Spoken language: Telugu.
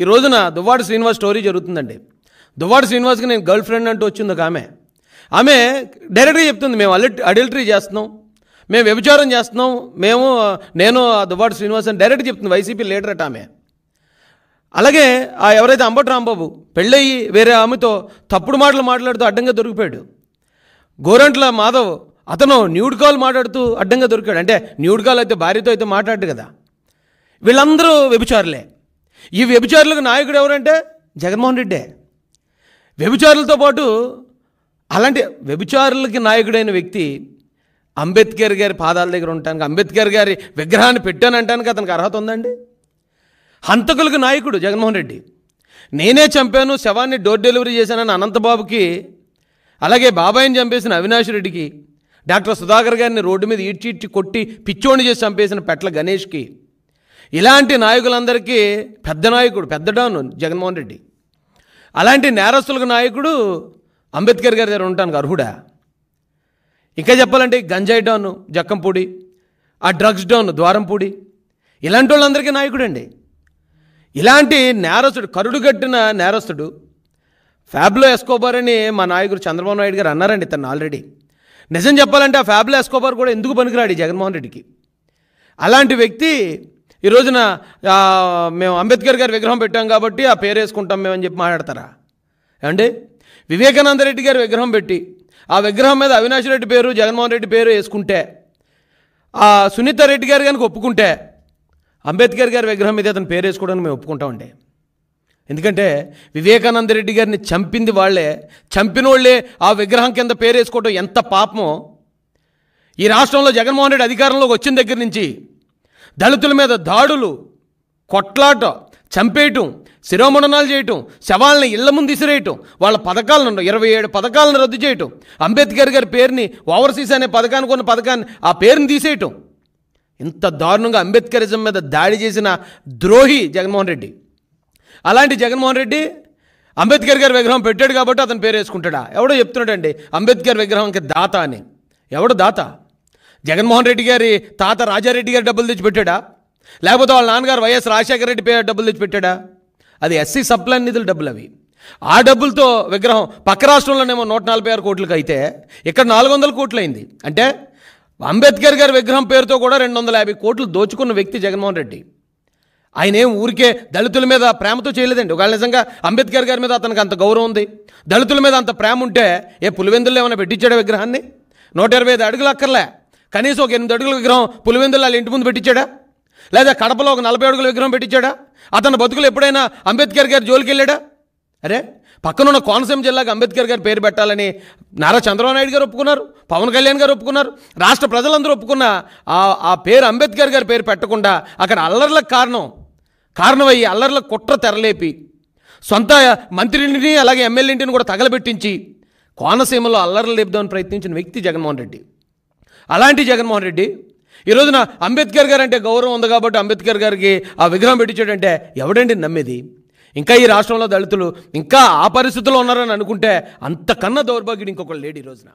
ఈ రోజున దువ్వాడు శ్రీనివాస్ స్టోరీ జరుగుతుందండి దువ్వాడు శ్రీనివాస్కి నేను గర్ల్ ఫ్రెండ్ అంటూ వచ్చింది ఒక ఆమె ఆమె డైరెక్ట్గా చెప్తుంది మేము అలి అడల్టరీ చేస్తున్నాం మేము వ్యభిచారం చేస్తున్నాం మేము నేను ఆ దువ్వాడు శ్రీనివాస్ అని డైరెక్ట్ చెప్తుంది వైసీపీ లీడర్ అట ఆమె అలాగే ఆ ఎవరైతే అంబటి రాంబాబు పెళ్ళయి వేరే ఆమెతో తప్పుడు మాటలు మాట్లాడుతూ అడ్డంగా దొరికిపోయాడు గోరంట్ల మాధవ్ అతను న్యూడ్ కాల్ మాట్లాడుతూ అడ్డంగా దొరికాడు అంటే న్యూడ్ కాల్ అయితే భార్యతో అయితే మాట్లాడు కదా వీళ్ళందరూ వ్యభిచారులే ఈ వ్యభిచారులకు నాయకుడు ఎవరంటే జగన్మోహన్ రెడ్డే వ్యభిచారులతో పాటు అలాంటి వ్యభిచారులకి నాయకుడైన వ్యక్తి అంబేద్కర్ గారి పాదాల దగ్గర ఉండటానికి అంబేద్కర్ గారి విగ్రహాన్ని పెట్టానంటానికి అతనికి అర్హత ఉందండి హంతకులకు నాయకుడు జగన్మోహన్ రెడ్డి నేనే చంపాను శవాన్ని డోర్ డెలివరీ చేశానని అనంతబాబుకి అలాగే బాబాయిని చంపేసిన అవినాష్ రెడ్డికి డాక్టర్ సుధాకర్ గారిని రోడ్డు మీద ఈడ్చిడ్చి కొట్టి పిచ్చోండి చేసి చంపేసిన పెట్ల గణేష్కి ఇలాంటి నాయకులందరికీ పెద్ద నాయకుడు పెద్ద డౌన్ జగన్మోహన్ రెడ్డి అలాంటి నేరస్తులకు నాయకుడు అంబేద్కర్ గారి దగ్గర ఉంటాను అర్హుడా ఇంకా చెప్పాలంటే గంజాయి డౌన్ జక్కంపూడి ఆ డ్రగ్స్ డౌన్ ద్వారంపూడి ఇలాంటి వాళ్ళందరికీ నాయకుడు అండి ఇలాంటి నేరస్తుడు కరుడుగట్టిన నేరస్తుడు ఫ్యాబ్లో ఎస్కోబార్ అని మా నాయకుడు చంద్రబాబు నాయుడు గారు అన్నారండి తను ఆల్రెడీ నిజం చెప్పాలంటే ఆ ఫ్యాబ్లో ఎస్కోబార్ కూడా ఎందుకు పనికిరాడు జగన్మోహన్ రెడ్డికి అలాంటి వ్యక్తి ఈ రోజున మేము అంబేద్కర్ గారి విగ్రహం పెట్టాం కాబట్టి ఆ పేరు వేసుకుంటాం మేమని చెప్పి మాట్లాడతారా ఏమండి వివేకానంద రెడ్డి గారి విగ్రహం పెట్టి ఆ విగ్రహం మీద అవినాష్ రెడ్డి పేరు జగన్మోహన్ రెడ్డి పేరు వేసుకుంటే ఆ సునీత రెడ్డి గారు కనుక ఒప్పుకుంటే అంబేద్కర్ గారి విగ్రహం మీద అతను పేరు వేసుకోవడానికి మేము ఒప్పుకుంటామండి ఎందుకంటే వివేకానంద రెడ్డి గారిని చంపింది వాళ్ళే చంపిన వాళ్ళే ఆ విగ్రహం కింద పేరు వేసుకోవడం ఎంత పాపమో ఈ రాష్ట్రంలో జగన్మోహన్ రెడ్డి అధికారంలోకి వచ్చిన దగ్గర నుంచి దళితుల మీద దాడులు కొట్లాట చంపేయటం శిరోమరణాలు చేయటం శవాలను ఇళ్ల ముందు తీసిరేయటం వాళ్ళ పథకాలను ఇరవై ఏడు పథకాలను రద్దు చేయటం అంబేద్కర్ గారి పేరుని ఓవర్సీస్ అనే పథకానికి ఉన్న పథకాన్ని ఆ పేరుని తీసేయటం ఇంత దారుణంగా అంబేద్కరిజం మీద దాడి చేసిన ద్రోహి జగన్మోహన్ రెడ్డి అలాంటి జగన్మోహన్ రెడ్డి అంబేద్కర్ గారి విగ్రహం పెట్టాడు కాబట్టి అతను పేరు వేసుకుంటాడా ఎవడో చెప్తున్నాడండి అంబేద్కర్ విగ్రహంకి దాత అని ఎవడు దాత జగన్మోహన్ రెడ్డి గారి తాత రాజారెడ్డి గారు డబ్బులు తెచ్చిపెట్టాడా లేకపోతే వాళ్ళ నాన్నగారు వైఎస్ రాజశేఖర రెడ్డి పేరు డబ్బులు తెచ్చిపెట్టాడా అది ఎస్సీ సప్లై నిధులు డబ్బులు అవి ఆ డబ్బులతో విగ్రహం పక్క రాష్ట్రంలోనేమో నూట నలభై ఆరు కోట్లకి అయితే ఇక్కడ నాలుగు వందల కోట్లు అయింది అంటే అంబేద్కర్ గారి విగ్రహం పేరుతో కూడా రెండు వందల యాభై కోట్లు దోచుకున్న వ్యక్తి జగన్మోహన్ రెడ్డి ఆయన ఏం ఊరికే దళితుల మీద ప్రేమతో చేయలేదండి ఒకవేళ నిజంగా అంబేద్కర్ గారి మీద అతనికి అంత గౌరవం ఉంది దళితుల మీద అంత ప్రేమ ఉంటే ఏ పులివెందుల్లో ఏమైనా పెట్టించాడు విగ్రహాన్ని నూట ఇరవై ఐదు అడుగులు అక్కర్లే కనీసం ఒక ఎనిమిది అడుగుల విగ్రహం పులివెందులు వాళ్ళ ఇంటి ముందు పెట్టించాడా లేదా కడపలో ఒక నలభై అడుగుల విగ్రహం పెట్టించాడా అతని బతుకులు ఎప్పుడైనా అంబేద్కర్ గారి జోలికి వెళ్ళాడా అరే పక్కనున్న కోనసీమ జిల్లాకు అంబేద్కర్ గారు పేరు పెట్టాలని నారా చంద్రబాబు నాయుడు గారు ఒప్పుకున్నారు పవన్ కళ్యాణ్ గారు ఒప్పుకున్నారు రాష్ట్ర ప్రజలందరూ ఒప్పుకున్న ఆ పేరు అంబేద్కర్ గారి పేరు పెట్టకుండా అక్కడ అల్లర్లకు కారణం కారణమయ్యి అల్లర్ల కుట్ర తెరలేపి సొంత మంత్రిని అలాగే ఎమ్మెల్యేంటిని కూడా తగలబెట్టించి కోనసీమలో అల్లర్లు లేపుదామని ప్రయత్నించిన వ్యక్తి జగన్మోహన్ రెడ్డి అలాంటి జగన్మోహన్ రెడ్డి ఈ రోజున అంబేద్కర్ గారు అంటే గౌరవం ఉంది కాబట్టి అంబేద్కర్ గారికి ఆ విగ్రహం పెట్టించాడంటే ఎవడండి నమ్మేది ఇంకా ఈ రాష్ట్రంలో దళితులు ఇంకా ఆ పరిస్థితుల్లో ఉన్నారని అనుకుంటే అంతకన్నా దౌర్భాగ్యుడు ఇంకొకళ్ళు లేడు ఈ రోజున